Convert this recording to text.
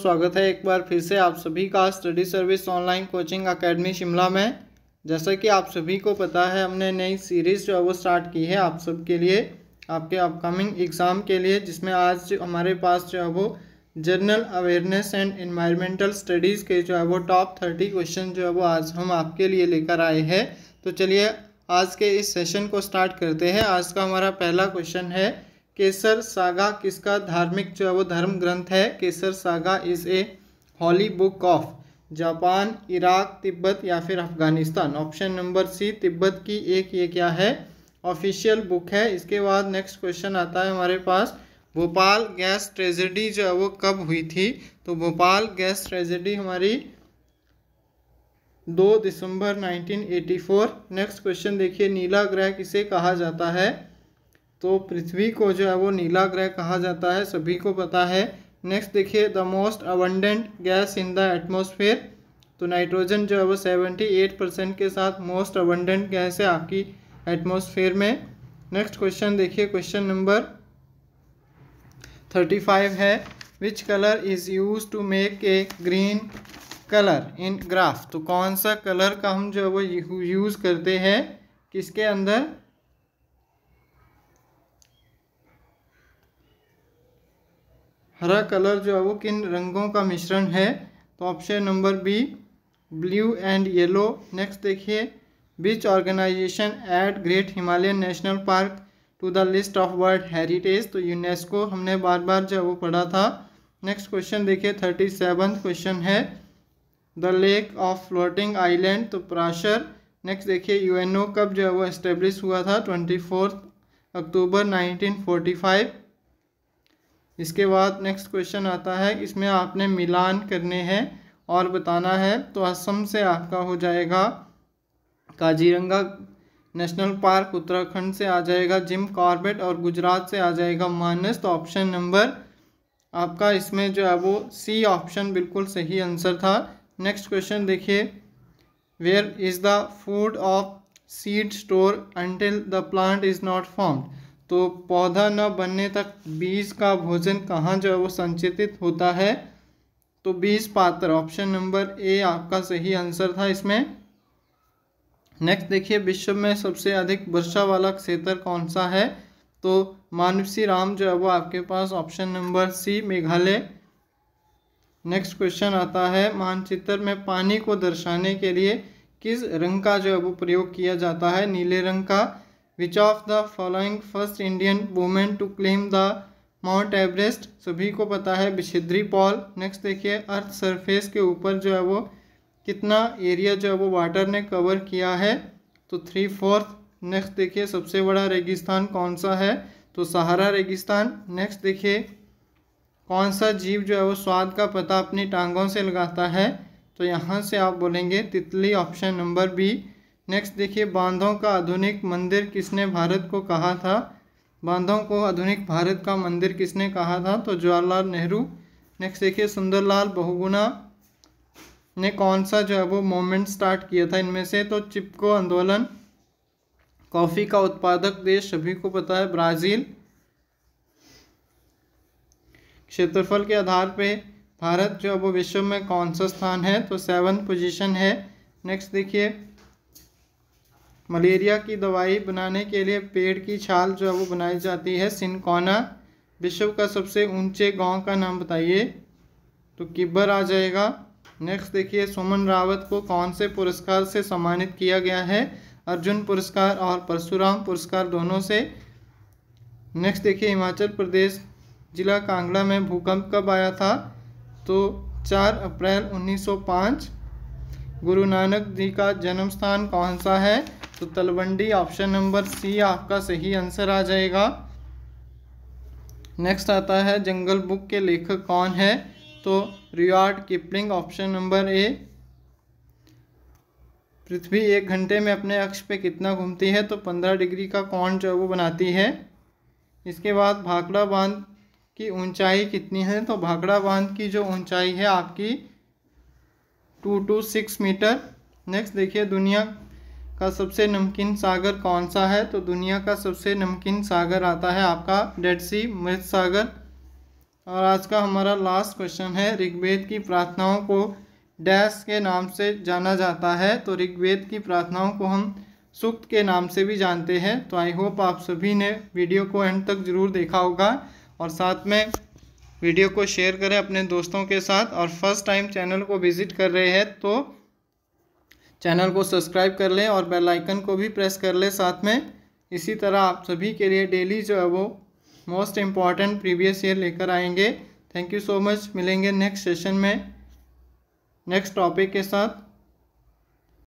स्वागत है एक बार फिर से आप सभी का study service online coaching academy Shimla में जैसा कि आप सभी को पता है हमने नई सीरीज़ जो है वो स्टार्ट की है आप सब के लिए आपके अपकमिंग एग्ज़ाम के लिए जिसमें आज हमारे पास जो है वो general awareness and environmental studies के जो है वो टॉप थर्टी क्वेश्चन जो है वो आज हम आपके लिए लेकर आए हैं तो चलिए आज के इस सेशन को स्टार्ट करते हैं आज का हमारा पहला क्वेश्चन है केसर सागा किसका धार्मिक जो है वो धर्म ग्रंथ है Kesar saga is a holy book of Japan Iraq Tibet या फिर Afghanistan option number C Tibet की एक ये क्या है ऑफिशियल बुक है इसके बाद नेक्स्ट क्वेश्चन आता है हमारे पास भोपाल गैस ट्रेजेडी जो है वो कब हुई थी तो भोपाल गैस ट्रेजेडी हमारी दो दिसंबर 1984 नेक्स्ट क्वेश्चन देखिए नीला ग्रह किसे कहा जाता है तो पृथ्वी को जो है वो नीला ग्रह कहा जाता है सभी को पता है नेक्स्ट देखिए the most abundant gas in the atmosphere तो नाइट्रोजन जो है वो सेवेंटी एट परसेंट के साथ मोस्ट अबंडेंट गैस है आपकी एटमोसफेयर में नेक्स्ट क्वेश्चन देखिए क्वेश्चन नंबर थर्टी फाइव है which colour is use to make a green colour in graph तो कौन सा कलर का हम जो है वो यूज़ करते हैं किसके अंदर हरा कलर जो है वो किन रंगों का मिश्रण है तो option number B blue and yellow next देखिए which organisation at great Himalayan national park to the list of world heritage तो यूनेस्को हमने बार बार जो वो पढ़ा था नेक्स्ट क्वेश्चन देखिए थर्टी सेवन क्वेश्चन है the lake of floating island तो प्राशर नेक्स्ट देखिए यूएनओ कब जो है वो इस्टेब्लिश हुआ था twenty fourth October nineteen forty five इसके बाद नेक्स्ट क्वेश्चन आता है इसमें आपने मिलान करने हैं और बताना है तो असम से आपका हो जाएगा काजीरंगा नेशनल पार्क उत्तराखंड से आ जाएगा जिम कॉर्बेट और गुजरात से आ जाएगा मानस तो ऑप्शन नंबर आपका इसमें जो है वो सी ऑप्शन बिल्कुल सही आंसर था नेक्स्ट क्वेश्चन देखिए where is the food of seed store until the plant is not formed तो पौधा न बनने तक बीज का भोजन कहाँ जो है वो संचेतित होता है तो बीज पात्र ऑप्शन नंबर ए आपका सही आंसर था इसमें नेक्स्ट देखिए विश्व में सबसे अधिक वर्षा वाला क्षेत्र कौन सा है तो मानवसी राम जो है वो आपके पास option number C Meghalaya next question आता है मानचित्र में पानी को दर्शाने के लिए किस रंग का जो है वो प्रयोग किया जाता है नीले रंग का which of the following first Indian women to claim the mount Everest सभी को पता है बिछिद्री पॉल नेक्स्ट देखिए अर्थ सरफेस के ऊपर जो है वो कितना एरिया जो है वो वाटर ने कवर किया है तो थ्री फोर्थ नेक्स्ट देखिए सबसे बड़ा रेगिस्तान कौन सा है तो सहारा रेगिस्तान नेक्स्ट देखिए कौन सा जीव जो है वो स्वाद का पता अपनी टांगों से लगाता है तो यहाँ से आप बोलेंगे तितली ऑप्शन नंबर बी नेक्स्ट देखिए बांधों का आधुनिक मंदिर किसने भारत को कहा था बांधों को आधुनिक भारत का मंदिर किसने कहा था तो जवाहरलाल नेहरू नेक्स्ट देखिए सुंदरलाल बहुगुना ने कौन सा जो है वो मोमेंट स्टार्ट किया था इनमें से तो चिपको आंदोलन कॉफ़ी का उत्पादक देश सभी को पता है ब्राज़ील क्षेत्रफल के आधार पे भारत जो है वो विश्व में कौन सा स्थान है तो सेवन पोजीशन है नेक्स्ट देखिए मलेरिया की दवाई बनाने के लिए पेड़ की छाल जो है वो बनाई जाती है सिनकोना विश्व का सबसे ऊंचे गांव का नाम बताइए तो किब्बर आ जाएगा नेक्स्ट देखिए सुमन रावत को कौन से पुरस्कार से सम्मानित किया गया है अर्जुन पुरस्कार और परशुराम पुरस्कार दोनों से नेक्स्ट देखिए हिमाचल प्रदेश जिला कांगड़ा में भूकंप कब आया था तो 4 अप्रैल 1905 गुरु नानक जी का जन्म स्थान कौन सा है तो तलवंडी ऑप्शन नंबर सी आपका सही आंसर आ जाएगा नेक्स्ट आता है जंगल बुक के लेखक कौन है तो Rudyard Kipling option number A पृथ्वी एक घंटे में अपने अक्ष पे कितना घूमती है तो पंद्रह डिग्री का कौन जो वो बनाती है इसके बाद भाखड़ा बांध की ऊंचाई कितनी है तो भाखड़ा बांध की जो ऊंचाई है आपकी two two six metre next देखिए दुनिया का सबसे नमकीन सागर कौन सा है तो दुनिया का सबसे नमकीन सागर आता है आपका डेड सी मृत सागर और आज का हमारा लास्ट क्वेश्चन है ऋग्वेद की प्रार्थनाओं को डैश के नाम से जाना जाता है तो ऋग्वेद की प्रार्थनाओं को हम सुक्त के नाम से भी जानते हैं तो आई होप आप सभी ने वीडियो को एंड तक ज़रूर देखा होगा और साथ में वीडियो को शेयर करें अपने दोस्तों के साथ और फर्स्ट टाइम चैनल को विज़िट कर रहे हैं तो चैनल को सब्सक्राइब कर लें और बेल आइकन को भी प्रेस कर लें साथ में इसी तरह आप सभी के लिए डेली जो है वो मोस्ट इम्पॉर्टेंट प्रीवियस ईयर लेकर आएंगे थैंक यू सो मच मिलेंगे नेक्स्ट सेशन में नेक्स्ट टॉपिक के साथ